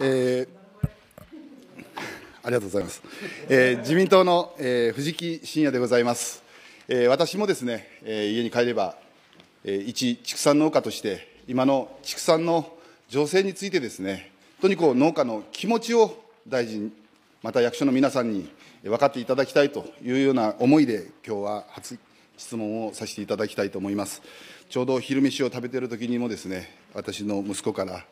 えーありがとうございます、えー、自民党の、えー、藤木真也でございます、えー、私もですね、えー、家に帰れば、えー、一畜産農家として今の畜産の情勢についてですねとにかく農家の気持ちを大臣また役所の皆さんに分かっていただきたいというような思いで今日は初質問をさせていただきたいと思いますちょうど昼飯を食べている時にもですね私の息子から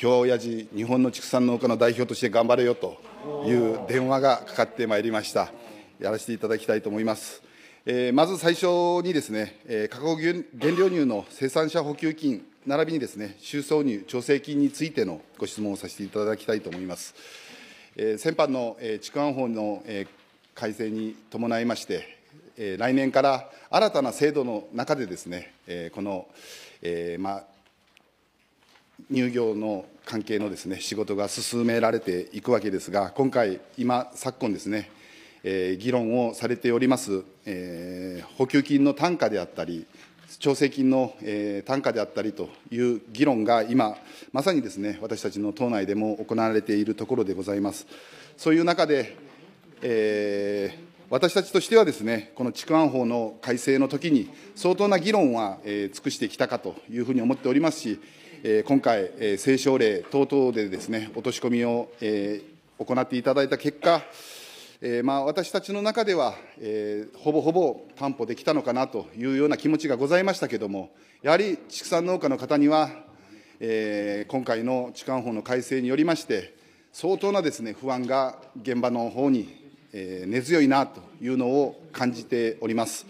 今日親父日本の畜産農家の代表として頑張れよという電話がかかってまいりましたやらせていただきたいと思います、えー、まず最初にですね、えー、加工原料乳の生産者補給金並びにですね収穫乳調整金についてのご質問をさせていただきたいと思います、えー、先般のえ畜安法のえ改正に伴いましてえ来年から新たな制度の中でですねえこのまあ乳業の関係のですね仕事が進められていくわけですが、今回、今、昨今ですね、えー、議論をされております、えー、補給金の単価であったり、調整金の、えー、単価であったりという議論が今、まさにですね私たちの党内でも行われているところでございます。そういう中で、えー、私たちとしてはですね、この区安法の改正の時に、相当な議論は、えー、尽くしてきたかというふうに思っておりますし、今回、政省令等々でですね、落とし込みを行っていただいた結果、まあ、私たちの中では、ほぼほぼ担保できたのかなというような気持ちがございましたけれども、やはり畜産農家の方には、今回の痴漢法の改正によりまして、相当なですね不安が現場の方に根強いなというのを感じております。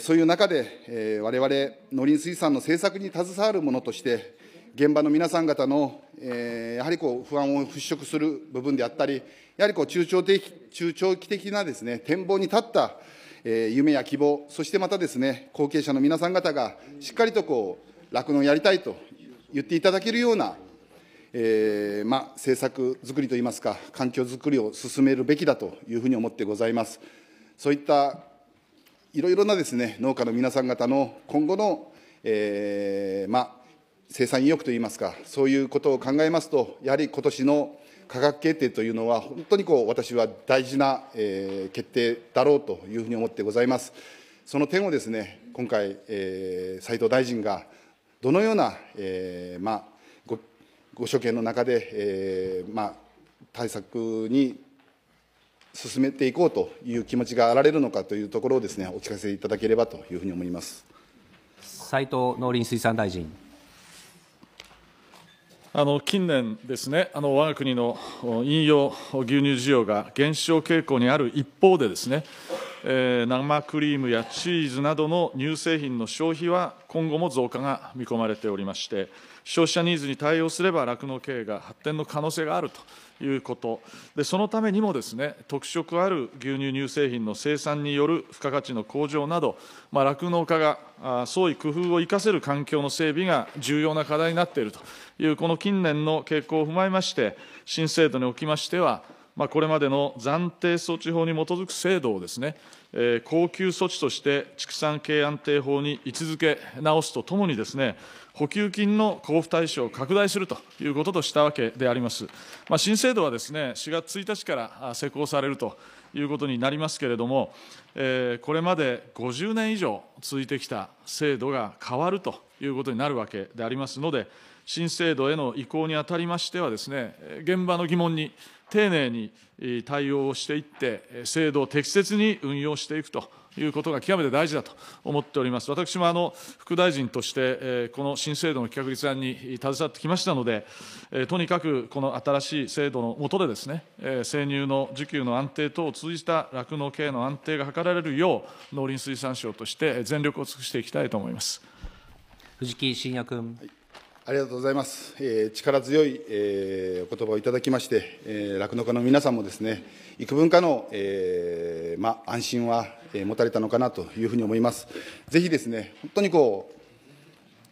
そういう中で、われわれ農林水産の政策に携わるものとして、現場の皆さん方の、えやはりこう不安を払拭する部分であったり、やはりこう中長的中長期的なです、ね、展望に立った、え夢や希望、そしてまたです、ね、後継者の皆さん方がしっかりとこう酪農やりたいと言っていただけるような、えーまあ、政策づくりといいますか、環境づくりを進めるべきだというふうに思ってございます。そういったいろいろなですね、農家の皆さん方の今後の、えー、まあ、生産意欲といいますか、そういうことを考えますと、やはり今年の価格決定というのは、本当にこう私は大事な、えー、決定だろうというふうに思ってございます。その点をですね、今回、えー、斉藤大臣がどのような、えーまあ、ごご所見の中で、えーまあ、対策に進めていこうという気持ちがあられるのかというところをですね、お聞かせいただければというふうに思います。斉藤農林水産大臣。あの近年ですね、あの我が国の飲用牛乳需要が減少傾向にある一方でですね、えー、生クリームやチーズなどの乳製品の消費は今後も増加が見込まれておりまして消費者ニーズに対応すれば酪農経営が発展の可能性があるということでそのためにもですね特色ある牛乳乳製品の生産による付加価値の向上など酪農、あ、家が創意工夫を生かせる環境の整備が重要な課題になっているというこの近年の傾向を踏まえまして新制度におきましてはまあ、これまでの暫定措置法に基づく制度をですね、えー、恒久措置として畜産経安定法に位置づけ直すとともにですね、補給金の交付対象を拡大するということとしたわけであります。まあ、新制度はですね、4月1日から施行されるということになりますけれども、えー、これまで50年以上続いてきた制度が変わるということになるわけでありますので、新制度への移行にあたりましてはですね、現場の疑問に丁寧に対応をしていって、制度を適切に運用していくということが極めて大事だと思っております。私もあの副大臣として、この新制度の企画立案に携わってきましたので、とにかくこの新しい制度の下でですね、生乳の需給の安定等を通じた酪農経営の安定が図られるよう、農林水産省として全力を尽くしていきたいと思います。藤木真也君。はいありがとうございます、えー、力強い、えー、お言葉をいただきまして、えー、酪農家の皆さんもですね幾分かの、えーま、安心は、えー、持たれたのかなというふうに思いますぜひですね本当にこ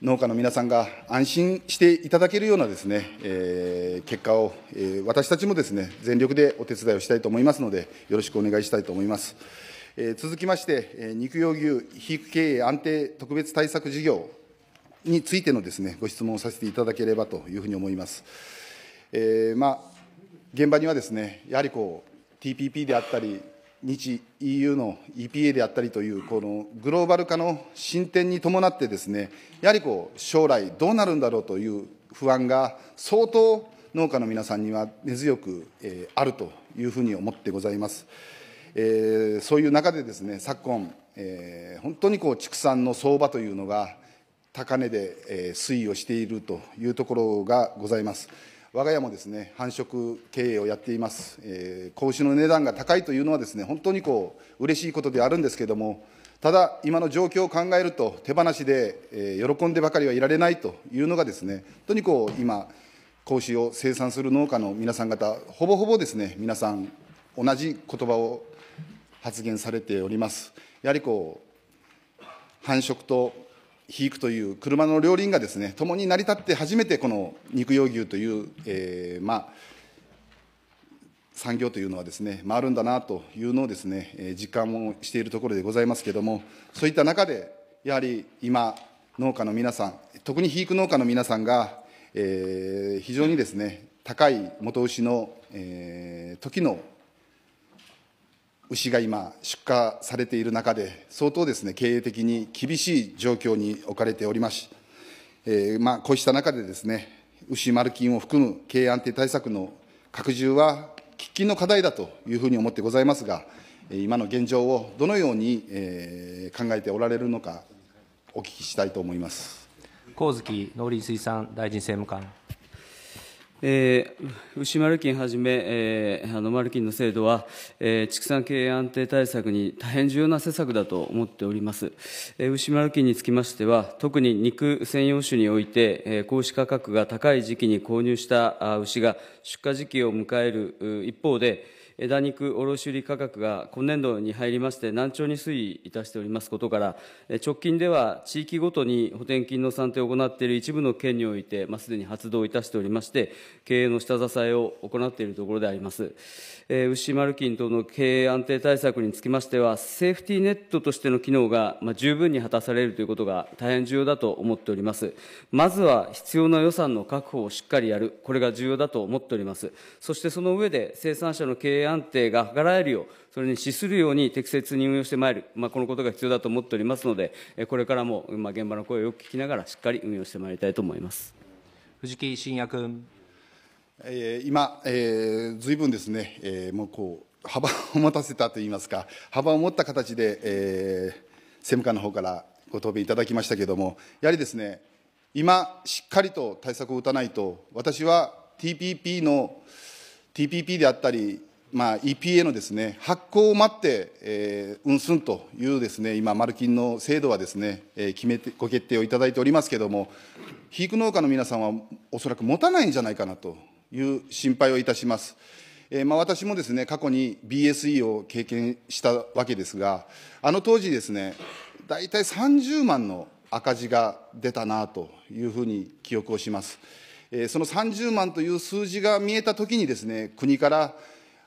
う農家の皆さんが安心していただけるようなですね、えー、結果を、えー、私たちもですね全力でお手伝いをしたいと思いますのでよろしくお願いしたいと思います、えー、続きまして、えー、肉用牛肥育経営安定特別対策事業についてのです、ね、ご質問をさせていただければというふうに思います。えーまあ、現場にはです、ね、やはりこう TPP であったり、日 EU の EPA であったりというこのグローバル化の進展に伴ってですねやはりこう将来どうなるんだろうという不安が相当農家の皆さんには根強く、えー、あるというふうに思ってございます。えー、そういう中でですね昨今、えー、本当にこう畜産の相場というのが高値で推移をしているというところがございます。我が家もですね繁殖経営をやっています、えー、子牛の値段が高いというのはですね本当にこう嬉しいことであるんですけれどもただ今の状況を考えると手放しで、えー、喜んでばかりはいられないというのがですね本当にこう今子牛を生産する農家の皆さん方ほぼほぼですね皆さん同じ言葉を発言されておりますやはりこう繁殖と肥育という車の両輪がですね、共に成り立って初めてこの肉用牛という、えー、まあ、産業というのはですね、回るんだなというのをですね、え実感をしているところでございますけれども、そういった中で、やはり今、農家の皆さん、特に肥育農家の皆さんが、えー、非常にですね、高い元牛の、えー、時の牛が今、出荷されている中で、相当ですね、経営的に厳しい状況に置かれておりますし、えー、まあ、こうした中でですね、牛丸金を含む経営安定対策の拡充は喫緊の課題だというふうに思ってございますが、今の現状をどのように、えー、考えておられるのか、お聞きしたいと思います。光月農林水産大臣政務官。えー、牛丸金はじめ、えー、あの丸金の制度は、えー、畜産経営安定対策に大変重要な施策だと思っております、えー、牛丸金につきましては特に肉専用種において、え子価格が高い時期に購入した牛が出荷時期を迎える一方で枝肉卸売価格が今年度に入りまして難聴に推移いたしておりますことから、直近では地域ごとに補填金の算定を行っている一部の県において、すでに発動いたしておりまして、経営の下支えを行っているところであります。え牛丸金等の経営安定対策につきましては、セーフティーネットとしての機能が、ま十分に果たされるということが大変重要だと思っております。まずは必要な予算の確保をしっかりやる、これが重要だと思っております。そしてその上で、生産者の経営安定が図られるよう、それに資するように適切に運用してまいる、まあ、このことが必要だと思っておりますので、これからも、ま現場の声をよく聞きながら、しっかり運用してまいりたいと思います。藤木真也君。え今、えいぶんですね、えもうこう幅を持たせたといいますか幅を持った形で、え政務官の方からご答弁いただきましたけれどもやはりですね今しっかりと対策を打たないと私は TPP の TPP であったりまあ、EPA のですね発行を待って、えー、うんすんというですね今、丸金の制度はですね、えー、決めてご決定をいただいておりますけれども、肥育農家の皆さんはおそらく持たないんじゃないかなという心配をいたします。えー、まあ、私もですね、過去に BSE を経験したわけですが、あの当時ですね、大体30万の赤字が出たなというふうに記憶をします。えー、その30万という数字が見えたときにですね、国から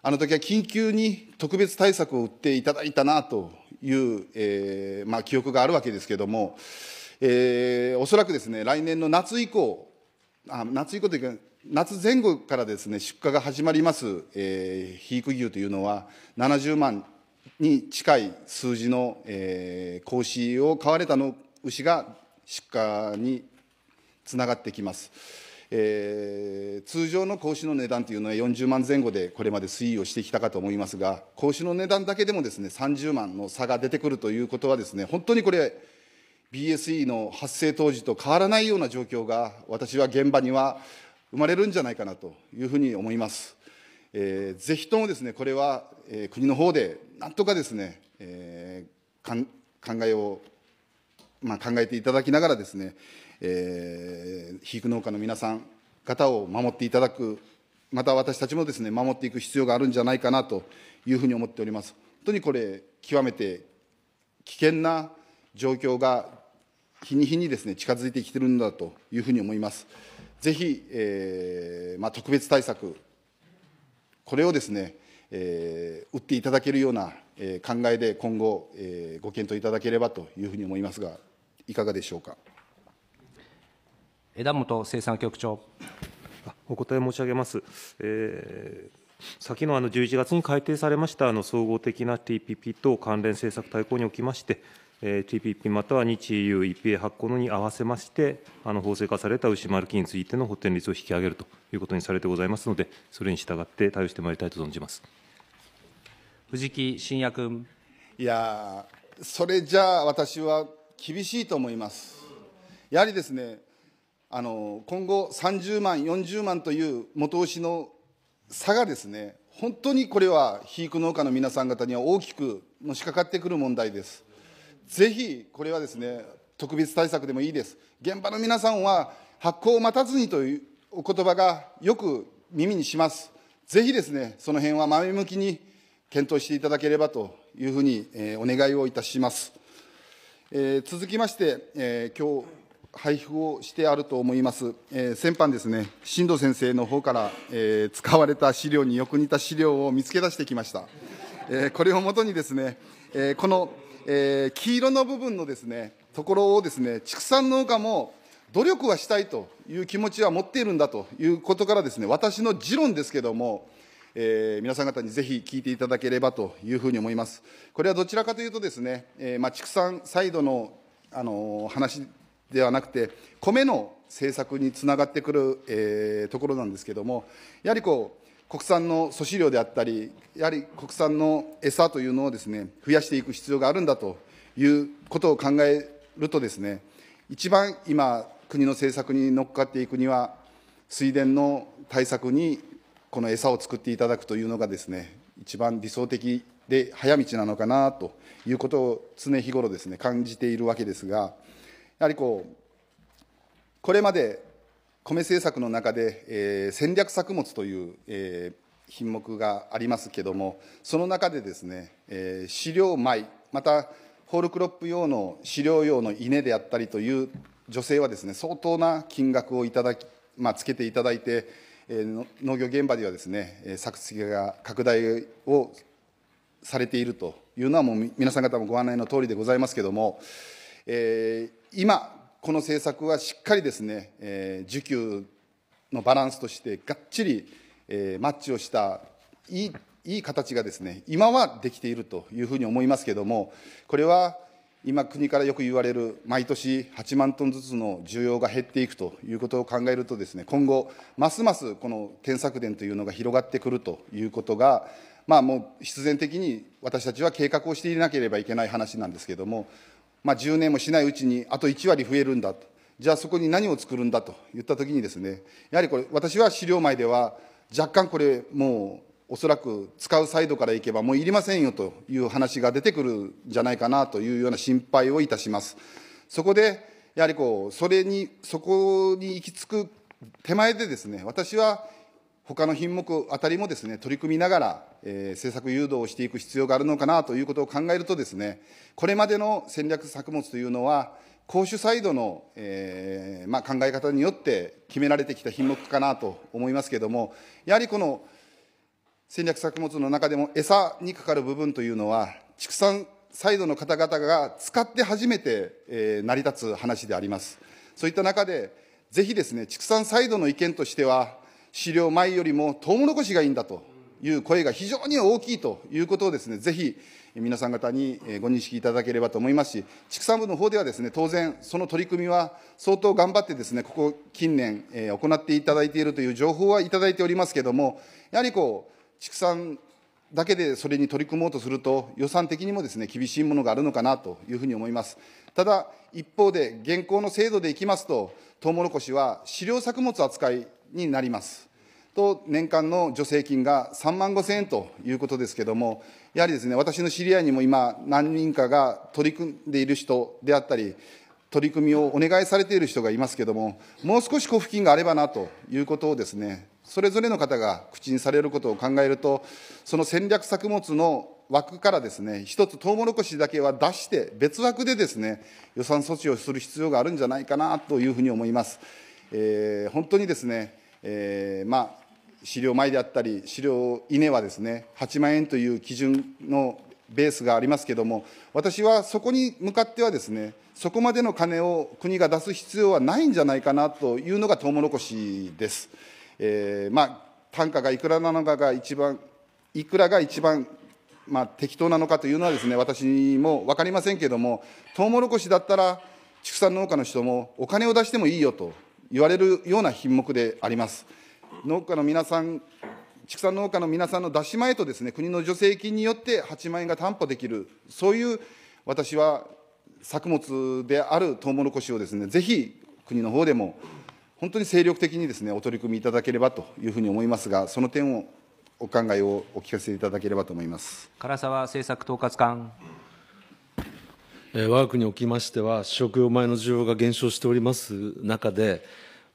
あの時は緊急に特別対策を打っていただいたなという、えー、まあ、記憶があるわけですけれども、えー、おそらくですね、来年の夏以降、あ夏以降というか、夏前後からですね、出荷が始まります、えー、肥育牛というのは、70万に近い数字の、えー、子牛を買われたの牛が出荷につながってきます。えー、通常の子牛の値段というのは40万前後でこれまで推移をしてきたかと思いますが、子牛の値段だけでもですね30万の差が出てくるということは、ですね本当にこれ、BSE の発生当時と変わらないような状況が、私は現場には、生まれるんじゃないかなというふうに思います。えー、ぜひともですね、これは、えー、国の方でなんとかですね、えー、考えを、まあ、考えていただきながらですね、えー、肥育農家の皆さん方を守っていただく、また私たちもですね、守っていく必要があるんじゃないかなというふうに思っております。本当にこれ、極めて危険な状況が日に日にですね、近づいてきてるんだというふうに思います。ぜひ、えーまあ、特別対策、これをですね、えー、打っていただけるような、えー、考えで今後、えー、ご検討いただければというふうに思いますが、いかがでしょうか枝本生産局長。お答え申し上げます。えー先のあの11月に改定されましたあの総合的な TPP と関連政策対抗におきまして、TPP または日 EU、EPA 発行のに合わせまして、あの法制化された牛丸金についての補填率を引き上げるということにされてございますので、それに従って対応してまいりたいと存じます藤木真也君。いやそれじゃあ、私は厳しいと思います。やはりですねあの今後30万、40万という元しの差がですね、本当にこれは肥育農家の皆さん方には大きくのしかかってくる問題です。ぜひこれはですね、特別対策でもいいです。現場の皆さんは発行を待たずにというお言葉がよく耳にします。ぜひですね、その辺は前向きに検討していただければというふうに、えー、お願いをいたします。えー、続きまして、えー、今日配布をしてあると思います、えー、先般ですね、新藤先生の方から、えー、使われた資料によく似た資料を見つけ出してきました。えー、これをもとにですね、えー、このえー、黄色の部分のですねところをですね畜産農家も努力はしたいという気持ちは持っているんだということからですね私の持論ですけども、えー、皆さん方にぜひ聞いていただければというふうに思いますこれはどちらかというとですね、えー、まあ、畜産サイドの、あのー、話ではなくて米の政策につながってくる、えところなんですけどもやはりこう国産の粗飼料であったり、やはり国産の餌というのをです、ね、増やしていく必要があるんだということを考えるとです、ね、一番今、国の政策に乗っかっていくには、水田の対策にこの餌を作っていただくというのがですね、一番理想的で早道なのかなということを常日頃ですね、感じているわけですが、やはりこう、これまで米政策の中で、えー、戦略作物という、えー、品目がありますけども、その中でですね、えー、飼料米、またホールクロップ用の飼料用の稲であったりという女性はですね、相当な金額をいただき、まあ、つけていただいて、えー、農業現場ではですね、作付けが拡大をされているというのは、もう皆さん方もご案内の通りでございますけども、えー、今、この政策はしっかりですね、えー、需給のバランスとしてがっちり、えー、マッチをしたいいいい形がですね今はできているというふうに思いますけれどもこれは今国からよく言われる毎年8万トンずつの需要が減っていくということを考えるとですね今後ますますこの転作電というのが広がってくるということがまあもう必然的に私たちは計画をしていなければいけない話なんですけれどもまあ、10年もしないうちにあと1割増えるんだと、じゃあそこに何を作るんだと言ったときにですね、やはりこれ、私は資料前では、若干これ、もうおそらく使うサイドからいけば、もういりませんよという話が出てくるんじゃないかなというような心配をいたします。そこでやはりこうそれにそこに行き着く手前でですね私は他の品目あたりもですね、取り組みながら、えー、政策誘導をしていく必要があるのかなということを考えるとですね、これまでの戦略作物というのは、公衆サイドの、えーまあ、考え方によって決められてきた品目かなと思いますけれども、やはりこの戦略作物の中でも餌にかかる部分というのは、畜産サイドの方々が使って初めて、えー、成り立つ話であります。そういった中で、ぜひですね、畜産サイドの意見としては、飼料米よりもトウモロコシがいいんだという声が非常に大きいということをですね、ぜひ皆さん方にご認識いただければと思いますし、畜産部の方ではですね、当然、その取り組みは相当頑張ってですね、ここ近年、え行っていただいているという情報はいただいておりますけれども、やはりこう、畜産だけでそれに取り組もうとすると、予算的にもですね、厳しいものがあるのかなというふうに思います。ただ、一方で、現行の制度でいきますと、トウモロコシは飼料作物扱いになります。と年間の助成金が3万5000円ということですけども、やはりですね、私の知り合いにも今、何人かが取り組んでいる人であったり、取り組みをお願いされている人がいますけども、もう少し交付金があればなということをですね、それぞれの方が口にされることを考えると、その戦略作物の枠からですね、一つトウモロコシだけは出して、別枠でですね、予算措置をする必要があるんじゃないかなというふうに思います。えー、本当にですね、えー、まあ、飼料米であったり、飼料稲はですね、8万円という基準のベースがありますけれども、私はそこに向かってはですね、そこまでの金を国が出す必要はないんじゃないかなというのがトウモロコシです。えー、まあ、単価がいくらなのかが一番、いくらが一番、まあ、適当なのかというのはですね、私も分かりませんけれども、トウモロコシだったら、畜産農家の人もお金を出してもいいよと言われるような品目であります。農家の皆さん畜産農家の皆さんの出し前とですね国の助成金によって8万円が担保できる、そういう私は作物であるとうもろこしをですねぜひ国の方でも本当に精力的にですねお取り組みいただければというふうに思いますが、その点をお考えをお聞かせいただければと思います唐沢政策統括官。我が国におきましては、食用米の需要が減少しております中で、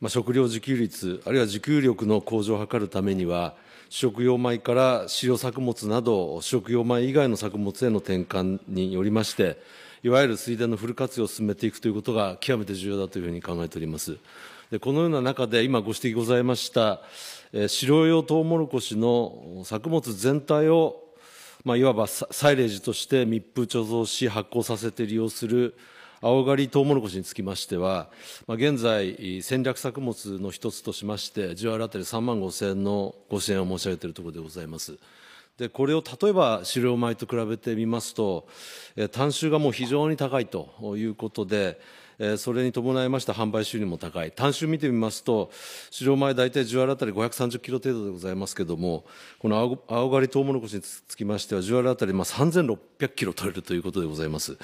まあ、食料自給率あるいは自給力の向上を図るためには食用米から飼料作物など食用米以外の作物への転換によりましていわゆる水田のフル活用を進めていくということが極めて重要だというふうに考えておりますでこのような中で今ご指摘ございました飼料用トウモロコシの作物全体を、まあ、いわばサイレージとして密封貯蔵し発酵させて利用する青刈りトウモロコシにつきましては、まあ、現在、戦略作物の一つとしまして、10割当たり3万5千円のご支援を申し上げているところでございます。で、これを例えば飼料米と比べてみますと、単種がもう非常に高いということで、それに伴いました販売収入も高い、単収見てみますと、飼料前大体10アルたり530キロ程度でございますけれども、この青青刈りトウモロコシにつきましては、10アルあたりまあ3600キロ取れるということでございます。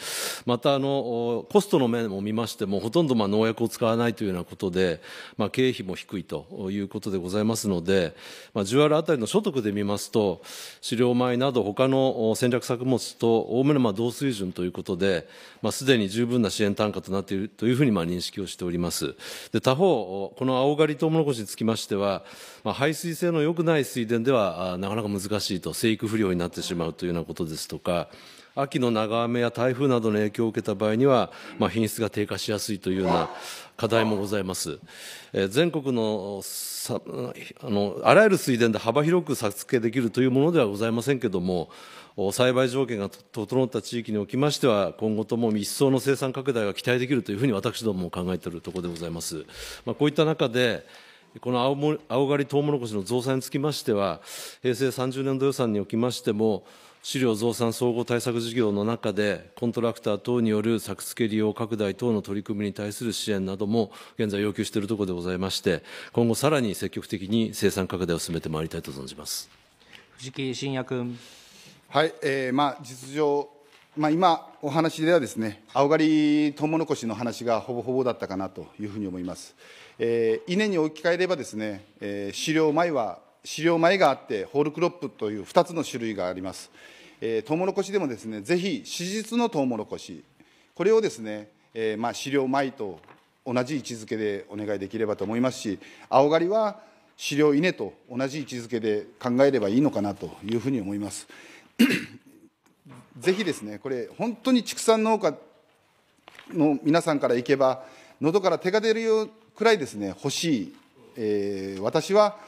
またあの、コストの面も見ましても、ほとんどまあ農薬を使わないというようなことで、まあ、経費も低いということでございますので、まあ、10アルあたりの所得で見ますと、飼料米など他の戦略作物とおおむねまあ同水準ということで、まあ、すでに十分な支援単価となっているというふうにまあ認識をしております。で他方、この青刈りトウモロコシにつきましては、まあ、排水性の良くない水田ではなかなか難しいと、生育不良になってしまうというようなことですとか、秋の長雨や台風などの影響を受けた場合には、まあ、品質が低下しやすいというような課題もございます。えー、全国のさあのあらゆる水田で幅広く作付けできるというものではございませんけれども、栽培条件が整った地域におきましては、今後とも一層の生産拡大が期待できるというふうに私どもも考えているところでございます。まあ、こういった中でこの青森刈りトウモロコシの増産につきましては、平成30年度予算におきましても、飼料増産総合対策事業の中で、コントラクター等による作付利用拡大等の取り組みに対する支援なども、現在要求しているところでございまして、今後さらに積極的に生産拡大を進めてまいりたいと存じます藤木信也君。はい、えー、まあ実情まあ、今お話ではですね青刈りトウモロコシの話がほぼほぼだったかなというふうに思います。えー、稲に置き換えればですね、えー、飼料米は飼料米があってホールクロップという二つの種類があります、えー、トウモロコシでもですねぜひ史実のトウモロコシこれをですね、えー、まあ、飼料米と同じ位置づけでお願いできればと思いますし青刈りは飼料稲と同じ位置づけで考えればいいのかなというふうに思います ぜひですねこれ本当に畜産農家の皆さんからいけば喉から手が出るようくらいですね、欲しい、えー、私は、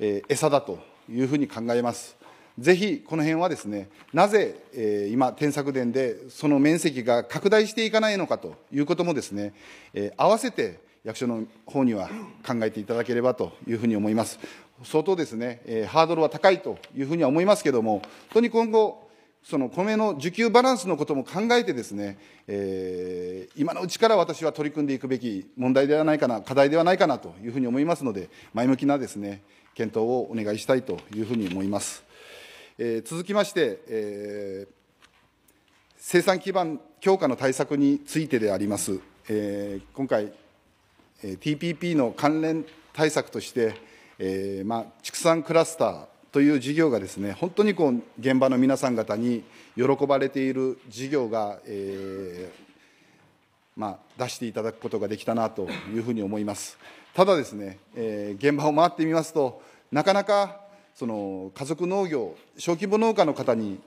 えー、餌だというふうに考えます。ぜひこの辺はですね、なぜ、えー、今、天作殿でその面積が拡大していかないのかということもですね、えー、合わせて役所の方には考えていただければというふうに思います。相当ですね、えー、ハードルは高いというふうには思いますけれども、本当に今後、その米の需給バランスのことも考えてですね、えー、今のうちから私は取り組んでいくべき問題ではないかな、課題ではないかなというふうに思いますので、前向きなですね、検討をお願いしたいというふうに思います。えー、続きまして、えー、生産基盤強化の対策についてであります。えー、今回、え TPP の関連対策として、えーまあ、畜産クラスター、という事業がですね本当にこう現場の皆さん方に喜ばれている事業が、えーまあ、出していただくことができたなというふうに思います。ただですね、えー、現場を回ってみますとなかなかその家族農業小規模農家の方に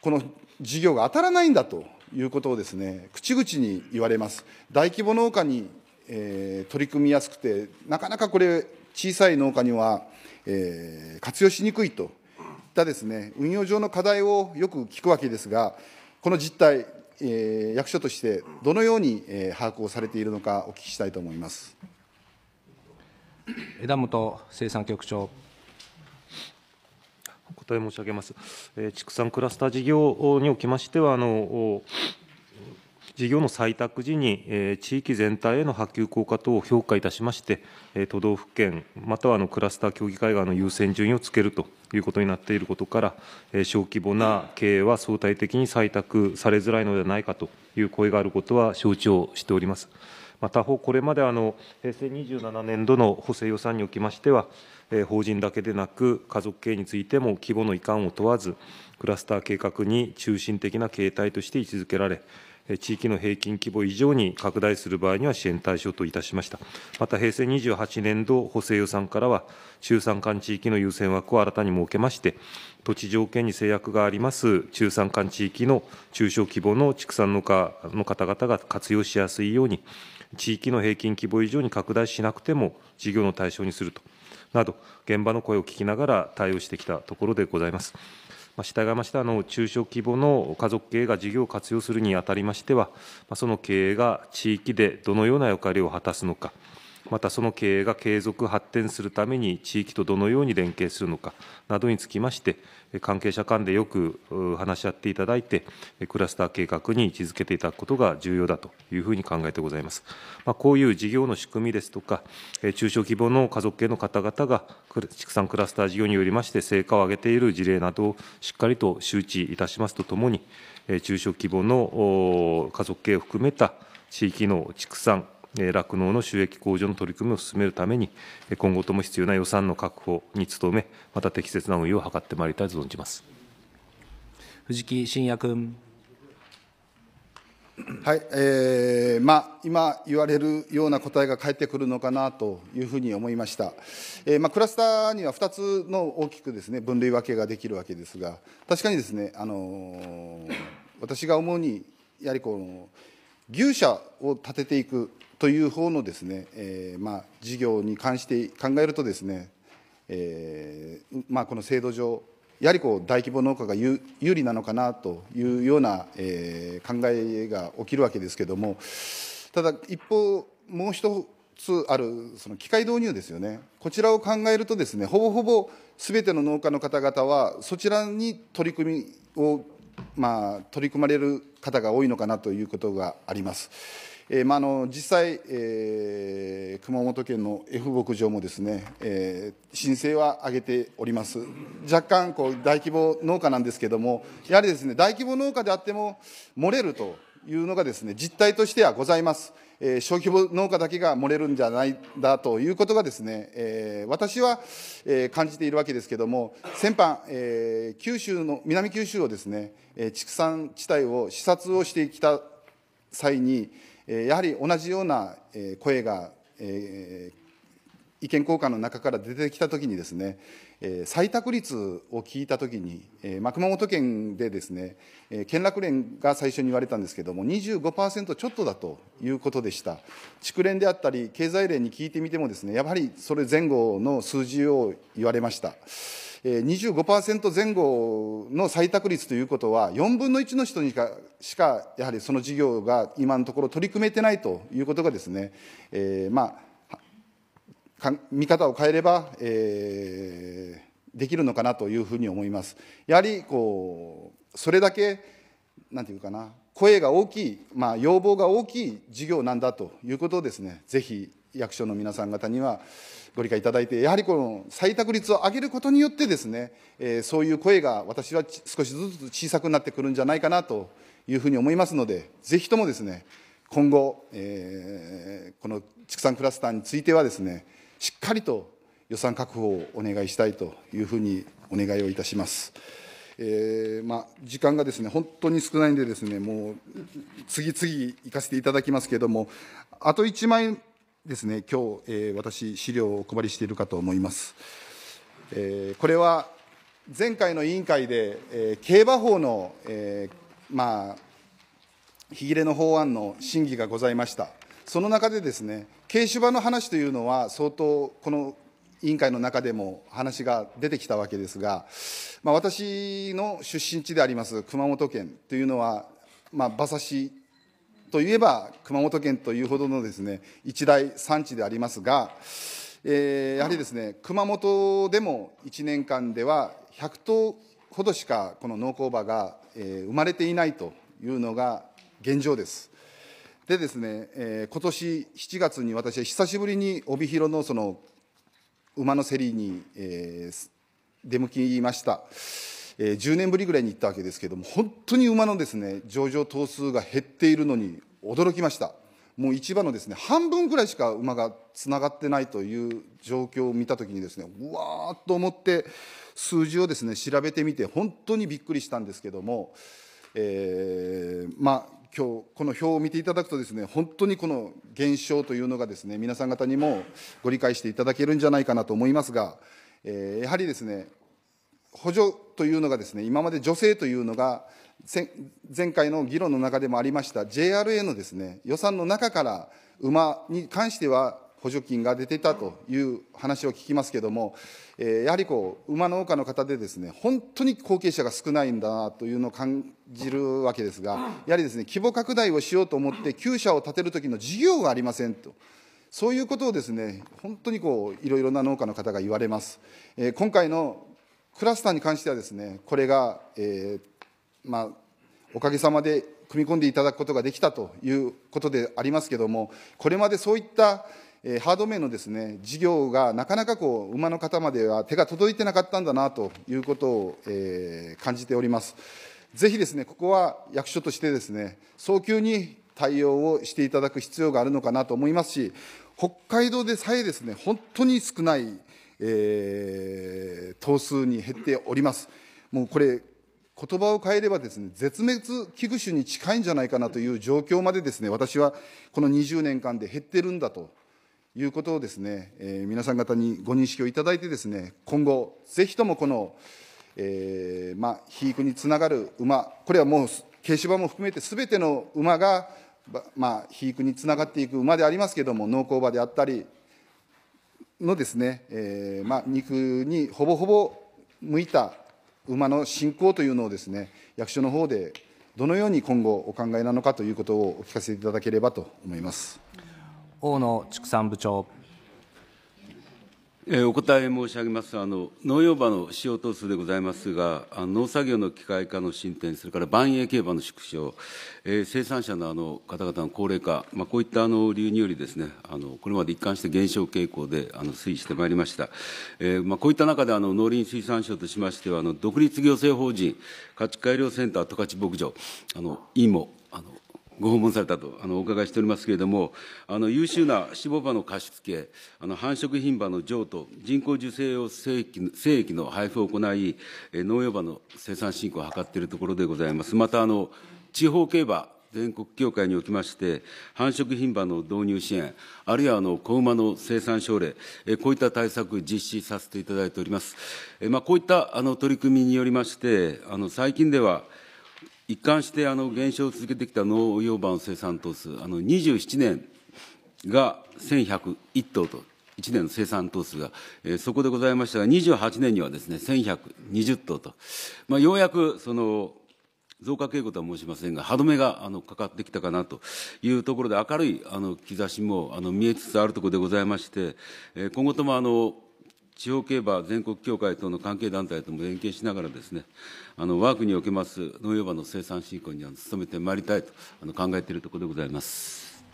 この事業が当たらないんだということをですね口々に言われます。大規模農家にえー、取り組みやすくて、なかなかこれ、小さい農家には、えー、活用しにくいといったです、ね、運用上の課題をよく聞くわけですが、この実態、えー、役所としてどのように、えー、把握をされているのか、お聞きしたいと思います枝本生産局長。お答え申し上げます、えー、畜産クラスター事業におきましてはあの事業の採択時に、地域全体への波及効果等を評価いたしまして、都道府県、またはクラスター協議会側の優先順位をつけるということになっていることから、小規模な経営は相対的に採択されづらいのではないかという声があることは承知をしております。ま他方、これまであの平成27年度の補正予算におきましては、法人だけでなく、家族経営についても規模の遺憾を問わず、クラスター計画に中心的な形態として位置づけられ、地域の平均規模以上に拡大する場合には支援対象といたしました。また平成28年度補正予算からは、中山間地域の優先枠を新たに設けまして、土地条件に制約があります中山間地域の中小規模の畜産農家の方々が活用しやすいように、地域の平均規模以上に拡大しなくても事業の対象にすると、など、現場の声を聞きながら対応してきたところでございます。ま従いましてあの中小規模の家族経営が事業を活用するにあたりましては、まその経営が地域でどのような役割を果たすのか、またその経営が継続発展するために地域とどのように連携するのかなどにつきまして、関係者間でよく話し合っていただいて、クラスター計画に位置づけていただくことが重要だというふうに考えてございます。まあ、こういう事業の仕組みですとか、中小規模の家族系の方々が畜産クラスター事業によりまして成果を上げている事例などをしっかりと周知いたしますとともに、中小規模の家族系を含めた地域の畜産酪農の収益向上の取り組みを進めるために、今後とも必要な予算の確保に努め、また適切な運用を図ってまいりたいと存じます藤木真也君。はいえーまあ、今言われるような答えが返ってくるのかなというふうに思いました、えーまあ、クラスターには2つの大きくです、ね、分類分けができるわけですが確かにですね、あのー、私が思うにやはりこの牛舎を建てていくという方のですね、えー、まあ、事業に関して考えるとですね、えー、まあ、この制度上やはりこう大規模農家が有利なのかなというような、えー、考えが起きるわけですけどもただ一方もう一つあるその機械導入ですよねこちらを考えるとですねほぼほぼすべての農家の方々はそちらに取り組みをまあ取り組まれる方が多いのかなということがあります。えーまあ、の実際、えー、熊本県の F 牧場もですね、えー、申請は上げております、若干こう大規模農家なんですけども、やはりですね大規模農家であっても、漏れるというのがですね実態としてはございます。えー、小規模農家だけが漏れるんじゃないだということがですね、えー、私は、えー、感じているわけですけども先般、えー、九州の南九州をですね、えー、畜産地帯を視察をしてきた際に、やはり同じような声が、意見交換の中から出てきたときにですね、採択率を聞いたときに、熊本県でですね、県楽連が最初に言われたんですけれども、25%ちょっとだということでした。区連であったり、経済連に聞いてみてもですね、やはりそれ前後の数字を言われました。25%前後の採択率ということは、4分の1の人にしか、やはりその事業が今のところ取り組めてないということがですね、えー、まあ、見方を変えれば、えー、できるのかなというふうに思います。やはり、こう、それだけ、なんていうかな、声が大きい、まあ、要望が大きい事業なんだということをですね、ぜひ役所の皆さん方には、ご理解いただいて、やはりこの採択率を上げることによってですね、えー、そういう声が私は少しずつ小さくなってくるんじゃないかなというふうに思いますので、ぜひともですね、今後、えー、この畜産クラスターについてはですね、しっかりと予算確保をお願いしたいというふうにお願いをいたします。えーまあ、時間がですね本当に少ないんで、ですねもう次々行かせていただきますけれども、あと1枚ですね、今日、えー、私、資料をお配りしているかと思います。えー、これは前回の委員会で、えー、競馬法の、えー、まあ、日切れの法案の審議がございました。その中でですね、軽種馬の話というのは相当この委員会の中でも話が出てきたわけですが、まあ、私の出身地であります熊本県というのは、まあ、馬刺しといえば熊本県というほどのです、ね、一大産地でありますが、えー、やはりです、ね、熊本でも1年間では100頭ほどしかこの農耕馬が、えー、生まれていないというのが現状です。でですね、えー、今年7月に私は久しぶりに帯広のその馬の競りに、えー、出向きました。えー、10年ぶりぐらいに行ったわけですけども、本当に馬のですね上場頭数が減っているのに驚きました。もう市場のですね半分くらいしか馬がつながってないという状況を見たときにですねうわーっと思って数字をですね調べてみて本当にびっくりしたんですけども、えー、まあ今日この表を見ていただくとですね本当にこの現象というのがですね皆さん方にもご理解していただけるんじゃないかなと思いますが、えー、やはりですね補助というのがですね、今まで女性というのが、前回の議論の中でもありました JRA のですね、予算の中から馬に関しては補助金が出てたという話を聞きますけども、えー、やはりこう馬農家の方でですね本当に後継者が少ないんだなというのを感じるわけですがやはりですね規模拡大をしようと思って厩舎を建てる時の事業がありませんと。そういうことをですね、本当にこういろいろな農家の方が言われます。えー、今回のクラスターに関してはですね、これが、えー、まあ、おかげさまで組み込んでいただくことができたということでありますけども、これまでそういった、えー、ハード面のですね、事業がなかなかこう、馬の方までは手が届いてなかったんだなということを、えー、感じております。ぜひですね、ここは役所としてですね、早急に対応をしていただく必要があるのかなと思いますし、北海道でさえですね、本当に少ないえー、頭数に減っております。もうこれ言葉を変えればですね、絶滅危惧種に近いんじゃないかなという状況までですね、私はこの20年間で減ってるんだということをですね、えー、皆さん方にご認識をいただいてですね、今後、ぜひともこの、えー、まあ、肥育につながる馬、これはもう、消し馬も含めてすべての馬が、まあ、肥育につながっていく馬でありますけれども、農耕馬であったり、のですね、えーまあ、肉にほぼほぼ向いた馬の進行というのをですね役所の方でどのように今後お考えなのかということをお聞かせいただければと思います大野畜産部長えー、お答え申し上げます。あの農業場の使用頭数でございますが、あの農作業の機械化の進展、それから万栄競馬の縮小、えー、生産者のあの方々の高齢化、まあこういったあの理由によりですね、あのこれまで一貫して減少傾向であの推移してまいりました。えー、まあこういった中であの農林水産省としましては、あの独立行政法人家畜改良センター十勝牧場、あのイモあのご訪問されたとあのお伺いしておりますけれども、あの優秀な死母馬の貸付あの繁殖牝馬の譲渡、人工授精用精液の配布を行い、農業馬の生産振興を図っているところでございます。またあの地方競馬全国協会におきまして、繁殖牝馬の導入支援、あるいはあの子馬の生産奨励、こういった対策、実施させていただいております。まあ、こういったあの取り組みによりまして、あの最近では、一貫してあの減少を続けてきた農業版生産頭数、あの27年が1101頭と、1年の生産頭数が、えー、そこでございましたが、28年にはですね、1120頭と、まあ、ようやくその増加傾向とは申しませんが、歯止めがあのかかってきたかなというところで、明るいあの兆しもあの見えつつあるところでございまして、えー、今後ともあの地方競馬全国協会等の関係団体とも連携しながらですね、あの我が国におけます農業馬の生産振興に努めてまいりたいとあの考えているところでございます。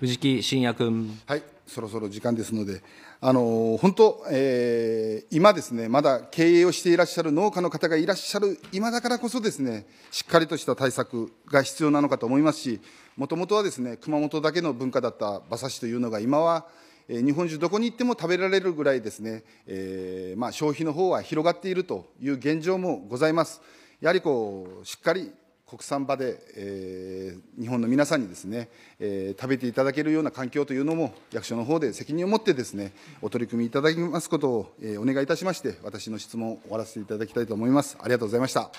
藤木真也君。はい、そろそろ時間ですので、あの本当、えー、今ですね、まだ経営をしていらっしゃる農家の方がいらっしゃる今だからこそですね、しっかりとした対策が必要なのかと思いますし、もともとはですね、熊本だけの文化だった馬刺しというのが今は日本中どこに行っても食べられるぐらいですね、えー、まあ、消費の方は広がっているという現状もございます。やはりこうしっかり国産場で、えー、日本の皆さんにですね、えー、食べていただけるような環境というのも役所の方で責任を持ってですねお取り組みいただきますことを、えー、お願いいたしまして私の質問を終わらせていただきたいと思いますありがとうございました